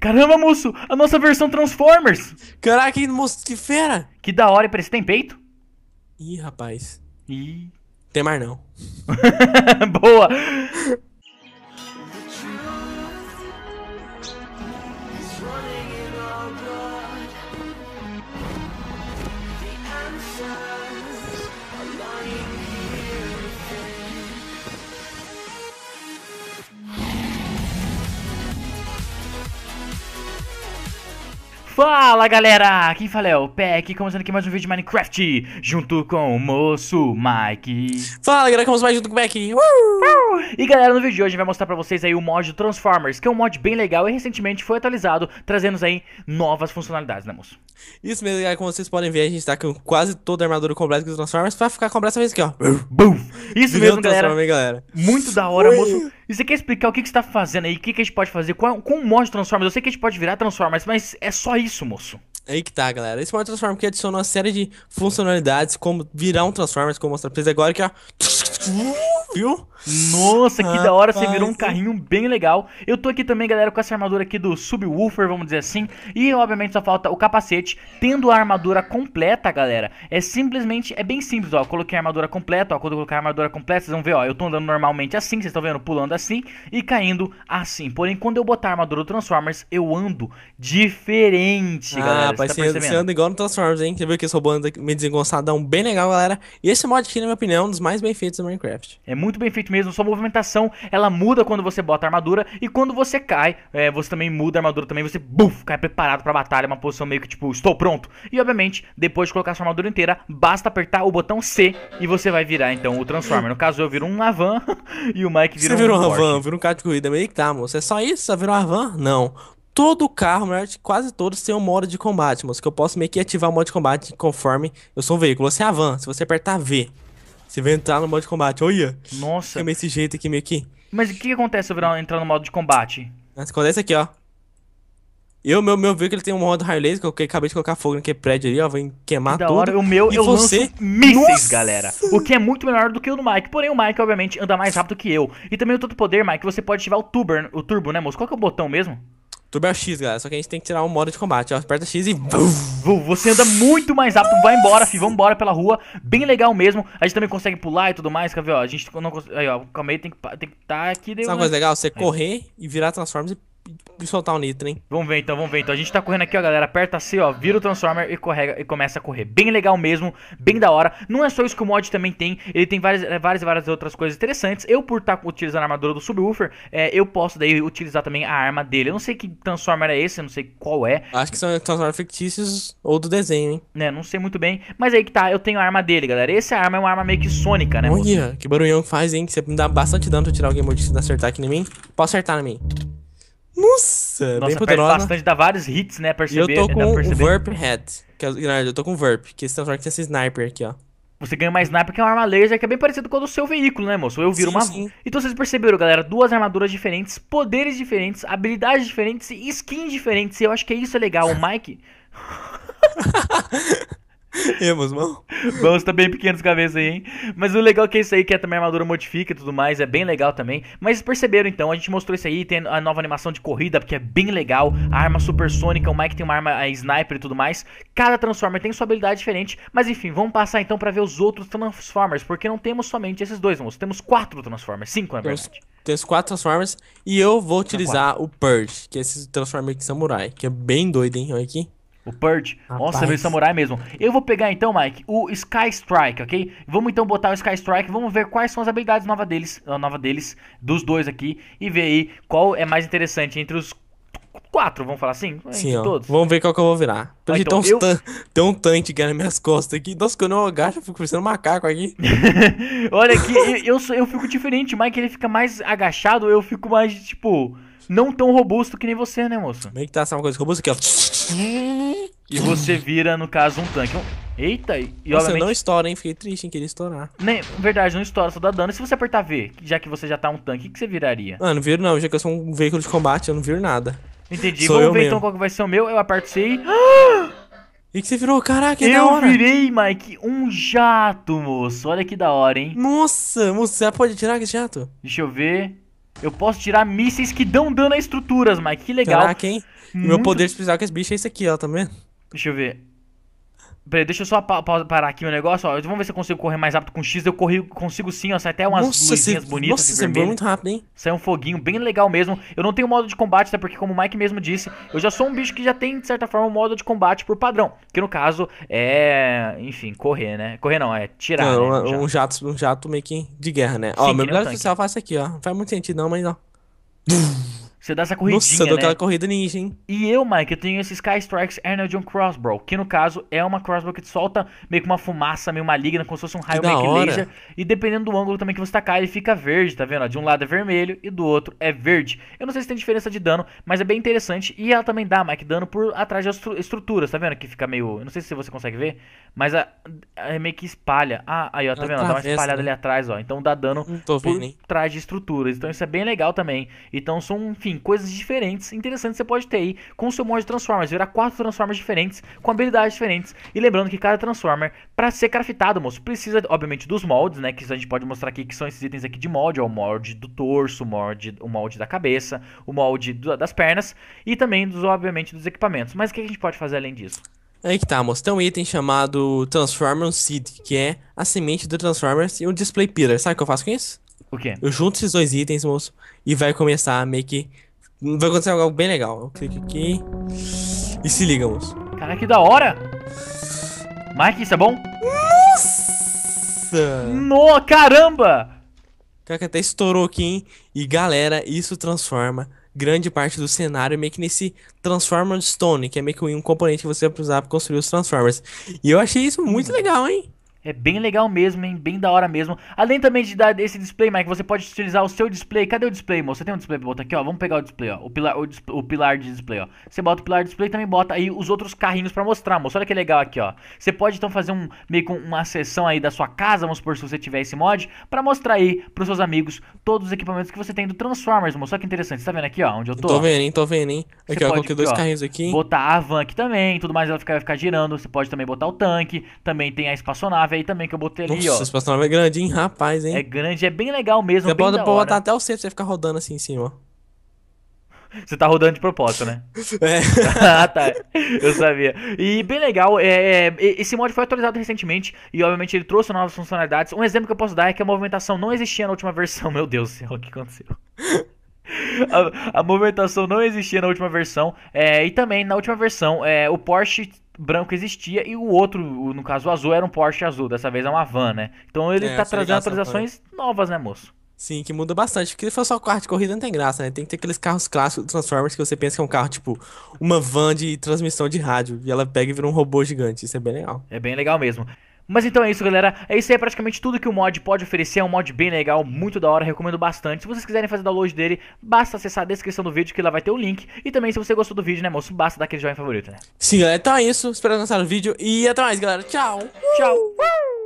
Caramba, moço, a nossa versão Transformers. Caraca, moço, que fera. Que da hora, parece tem peito? Ih, rapaz. Ih. Tem mais não. Boa. Fala galera, quem fala é o Peck, começando aqui mais um vídeo de Minecraft, junto com o moço Mike. Fala galera, começamos mais junto com o Peck. E galera, no vídeo de hoje a gente vai mostrar pra vocês aí o mod Transformers, que é um mod bem legal e recentemente foi atualizado, trazendo aí novas funcionalidades, né moço? Isso mesmo, galera. Como vocês podem ver, a gente tá com quase toda a armadura completa dos Transformers pra ficar completa essa vez aqui, ó. Bum! Isso Virou mesmo, galera. galera. Muito da hora, Ui. moço. E você quer explicar o que, que você tá fazendo aí? O que, que a gente pode fazer? Qual, com o mod Transformers? Eu sei que a gente pode virar Transformers, mas é só isso, moço. Aí que tá, galera. Esse mod Transformers que adiciona uma série de funcionalidades, como virar um Transformers, como eu vou mostrar pra vocês agora, que ó viu? Nossa, que da hora, você virou um carrinho bem legal. Eu tô aqui também, galera, com essa armadura aqui do Subwoofer, vamos dizer assim. E, obviamente, só falta o capacete. Tendo a armadura completa, galera, é simplesmente, é bem simples, ó. Eu coloquei a armadura completa, ó. Quando eu colocar a armadura completa, vocês vão ver, ó. Eu tô andando normalmente assim, vocês estão vendo, pulando assim e caindo assim. Porém, quando eu botar a armadura do Transformers, eu ando diferente, ah, galera. Ah, pai, você, tá você anda igual no Transformers, hein? Você viu que esse robô anda me desengonçadão, bem legal, galera. E esse mod aqui, na minha opinião, é um dos mais bem feitos do Minecraft. É muito bem feito mesmo. Sua movimentação, ela muda quando você bota a armadura. E quando você cai, é, você também muda a armadura também. Você, buf, cai preparado pra batalha. Uma posição meio que tipo, estou pronto. E, obviamente, depois de colocar sua armadura inteira, basta apertar o botão C e você vai virar, então, o Transformer. No caso, eu viro um Avan e o Mike vira você um Você virou um Avan, vira um carro de corrida. Meio que tá, moço. É só isso? Você virou um Avan? Não todo carro, quase todos tem um modo de combate, moço, que eu posso meio que ativar o modo de combate conforme eu sou um veículo. Você é avança, se você apertar V você vai entrar no modo de combate. Olha! Nossa! Fica esse jeito aqui, meio que. Mas o que acontece se eu entrar no modo de combate? Acontece aqui, ó. Eu, meu, meu que ele tem um modo high laser que eu acabei de colocar fogo naquele prédio ali, ó. Vem queimar da tudo. Hora, o meu, e eu você... mísseis, Nossa! galera. O que é muito melhor do que o do Mike. Porém, o Mike, obviamente, anda mais rápido que eu. E também o todo poder, Mike, você pode ativar o turbo, o turbo né, moço? Qual que é o botão mesmo? Turbo é o X, galera. Só que a gente tem que tirar um modo de combate. Ó, aperta X e... Você anda muito mais rápido. Vai embora, vamos embora pela rua. Bem legal mesmo. A gente também consegue pular e tudo mais. Quer ver, ó? A gente não consegue... Aí, ó. Calma aí. Tem que, tem que tá aqui... Deu, Sabe né? uma coisa legal? Você correr e virar Transformers e de soltar o um nitro, hein? Vamos ver então, vamos ver então. A gente tá correndo aqui, ó, galera. Aperta C, ó, vira o Transformer e, correga, e começa a correr. Bem legal mesmo, bem da hora. Não é só isso que o mod também tem, ele tem várias é, várias, várias outras coisas interessantes. Eu, por estar tá utilizando a armadura do Subwoofer, é, eu posso daí utilizar também a arma dele. Eu não sei que Transformer é esse, eu não sei qual é. Acho que são Transformers fictícios ou do desenho, hein? Né, não sei muito bem. Mas aí que tá, eu tenho a arma dele, galera. Essa arma é uma arma meio que sônica, né, Olha, que barulhão que faz, hein? Que você me dá bastante dano pra tirar alguém maldito e acertar aqui em mim. Pode acertar em mim. Nossa, Nossa bem poderosa. bastante, dá vários hits, né? Perceber, né, e é eu tô com o Verp Hat. Que é, não, eu tô com o Verp, que esse transforma que tem esse sniper aqui, ó. Você ganha mais sniper, que é uma arma laser, que é bem parecido com o do seu veículo, né, moço? Eu viro sim, uma. Sim. Então vocês perceberam, galera? Duas armaduras diferentes, poderes diferentes, habilidades diferentes e skins diferentes. E eu acho que é isso é legal. O Mike. Emos, mão. Vamos tá bem pequenos cabeça aí, hein? Mas o legal é que é isso aí, que é também armadura modifica e tudo mais, é bem legal também. Mas perceberam então, a gente mostrou isso aí, tem a nova animação de corrida, porque é bem legal. A arma supersônica, o Mike tem uma arma sniper e tudo mais. Cada Transformer tem sua habilidade diferente. Mas enfim, vamos passar então para ver os outros Transformers, porque não temos somente esses dois, vamos. Temos quatro Transformers, cinco na verdade. Temos, temos quatro Transformers e eu vou utilizar o Purge, que é esse Transformer de Samurai, que é bem doido, hein? Olha aqui. O Purge. Rapaz. Nossa, veio samurai mesmo. Eu vou pegar então, Mike, o Sky Strike, ok? Vamos então botar o Sky Strike, vamos ver quais são as habilidades novas deles, ah, nova deles, dos dois aqui, e ver aí qual é mais interessante entre os quatro, vamos falar assim? Sim, ó. todos. Vamos ver qual que eu vou virar. Ah, então, tem, eu... tem um tanque é nas minhas costas aqui. Nossa, quando eu agacho, eu fico parecendo um macaco aqui. Olha aqui, eu, eu, eu, fico diferente. Mike, ele fica mais agachado, eu fico mais, tipo, não tão robusto que nem você, né, moço? é que tá essa coisa robusta aqui, ó. E você vira, no caso, um tanque. Eita, e Nossa, obviamente... não estoura, hein? Fiquei triste em querer estourar. Nem, verdade, não estoura, só dá dano. E se você apertar V, já que você já tá um tanque, o que você viraria? Ah, não viro não, já que eu sou um veículo de combate, eu não viro nada. Entendi, sou vamos ver mesmo. então qual que vai ser o meu. Eu aperto C e... E que você virou? Caraca, é eu da hora. Eu virei, Mike, um jato, moço. Olha que da hora, hein? Nossa, moço, você pode tirar esse jato? Deixa eu ver. Eu posso tirar mísseis que dão dano a estruturas, Mike. Que legal. Caraca, hein? Muito... Meu poder especial com esse bicho é esse aqui, ó, tá vendo? Deixa eu ver. Peraí, deixa eu só pa pa parar aqui o negócio, ó. Vamos ver se eu consigo correr mais rápido com X. Eu corri, consigo sim, ó. Sai até umas nossa, luzinhas bonitas. Nossa, você voa muito rápido, hein? Sai um foguinho bem legal mesmo. Eu não tenho modo de combate, até tá? porque, como o Mike mesmo disse, eu já sou um bicho que já tem, de certa forma, um modo de combate por padrão. Que no caso é. Enfim, correr, né? Correr não, é tirar. Não, né? um, jato, um jato meio que de guerra, né? Sim, ó, meu melhor oficial faz isso aqui, ó. Não faz muito sentido, não, mas não. Você dá essa corridinha, Nossa, eu dou né? aquela corrida ninja, hein? E eu, Mike, eu tenho esse Sky Strikes Energy Crossbow, que no caso é uma crossbow que solta meio que uma fumaça meio maligna, como se fosse um raio que meio laser. E dependendo do ângulo também que você tacar, ele fica verde, tá vendo? De um lado é vermelho e do outro é verde. Eu não sei se tem diferença de dano, mas é bem interessante. E ela também dá, Mike, dano por atrás das estruturas, tá vendo? Que fica meio... Eu não sei se você consegue ver, mas a, a é meio que espalha. Ah, aí, ó, tá vendo? Ela tá mais espalhada né? ali atrás, ó. Então dá dano por trás de estruturas. Então isso é bem legal também. Então são, enfim, enfim, coisas diferentes, interessantes você pode ter aí com o seu mod de Transformers. Virar quatro Transformers diferentes, com habilidades diferentes. E lembrando que cada Transformer, para ser craftado, moço, precisa, obviamente, dos moldes, né? Que a gente pode mostrar aqui, que são esses itens aqui de mod. Ó, o molde do torso, o molde, o molde da cabeça, o molde do, das pernas. E também, dos, obviamente, dos equipamentos. Mas o que a gente pode fazer além disso? Aí que tá, moço. Tem um item chamado Transformer Seed, que é a semente do Transformers e um Display Pillar. Sabe o que eu faço com isso? O quê? Eu junto esses dois itens, moço, e vai começar meio que. Vai acontecer algo bem legal. Eu clico aqui. E se liga, moço. Caraca, que da hora! Mike, isso é bom? Nossa! No, caramba! Caraca, até estourou aqui, hein? E galera, isso transforma grande parte do cenário meio que nesse Transformer Stone, que é meio que um componente que você vai precisar para construir os Transformers. E eu achei isso muito legal, hein? É bem legal mesmo, hein? Bem da hora mesmo. Além também de dar esse display, Mike, você pode utilizar o seu display. Cadê o display, moço? Você tem um display pra botar aqui, ó. Vamos pegar o display, ó. O pilar, o, o pilar de display, ó. Você bota o pilar de display e também bota aí os outros carrinhos pra mostrar, moço. Olha que legal aqui, ó. Você pode então fazer um meio com uma sessão aí da sua casa, vamos supor, se você tiver esse mod, pra mostrar aí pros seus amigos todos os equipamentos que você tem do Transformers, moço. Olha que interessante. Você tá vendo aqui, ó, onde eu tô? tô vendo, hein? Tô vendo, hein? Aqui, você ó, coloquei dois ó, carrinhos aqui. Botar a van aqui também, tudo mais ela vai ficar girando. Você pode também botar o tanque. Também tem a espaçonave aí também que eu botei ali, ó. Nossa, espaçonave é grande, hein, rapaz, hein? É grande, é bem legal mesmo, Você pode botar até o centro, você ficar rodando assim em cima, ó. Você tá rodando de propósito, né? É. ah, tá. Eu sabia. E bem legal, é, é, esse mod foi atualizado recentemente e, obviamente, ele trouxe novas funcionalidades. Um exemplo que eu posso dar é que a movimentação não existia na última versão. Meu Deus do céu, o que aconteceu? a, a, movimentação não existia na última versão. É, e também, na última versão, é, o Porsche branco existia e o outro, no caso o azul, era um Porsche azul. Dessa vez é uma van, né? Então ele é, tá trazendo atualizações novas, né, moço? Sim, que muda bastante. Porque se for só quarto de corrida, não tem graça, né? Tem que ter aqueles carros clássicos do Transformers que você pensa que é um carro, tipo, uma van de transmissão de rádio. E ela pega e vira um robô gigante. Isso é bem legal. É bem legal mesmo. Mas então é isso, galera. É isso aí, é praticamente tudo que o mod pode oferecer. É um mod bem legal, muito da hora, recomendo bastante. Se vocês quiserem fazer download dele, basta acessar a descrição do vídeo que lá vai ter o link. E também, se você gostou do vídeo, né, moço, basta dar aquele joinha favorito, né? Sim, galera, então é isso. Espero lançar o vídeo e até mais, galera. Tchau! Tchau!